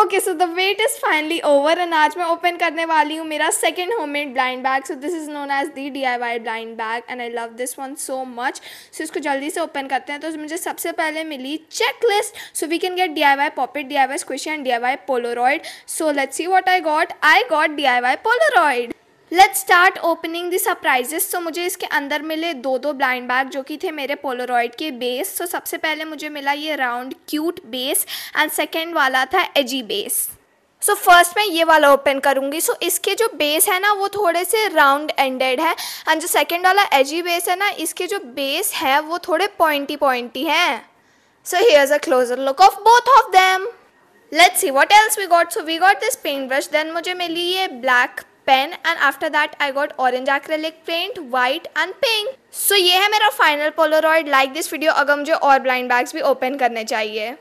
okay so the wait is finally over and आज मैं open करने वाली हूँ मेरा second home made blind bag so this is known as the D I Y blind bag and I love this one so much so इसको जल्दी से open करते हैं तो मुझे सबसे पहले मिली check list so we can get D I Y pop it D I Y squishy D I Y Polaroid so let's see what I got I got D I Y Polaroid let's start opening the surprises तो मुझे इसके अंदर मिले दो दो blind bag जो कि थे मेरे पोलोरॉयड के बेस सो so, सबसे पहले मुझे मिला ये round cute base and second वाला था edgy base so so, first मैं ये वाला ओपन करूँगी सो so, इसके जो बेस है ना वो थोड़े से राउंड एंडेड है एंड जो सेकेंड वाला एजी बेस है ना इसके जो बेस है वो थोड़े पॉइंटी पॉइंटी हैं as a closer look of both of them let's see what else we got so we got this paint brush then मुझे मिली ये black pen and after that I got orange acrylic print white and pink so ये है मेरा final Polaroid like this video अगर मुझे और blind bags भी ओपन करने चाहिए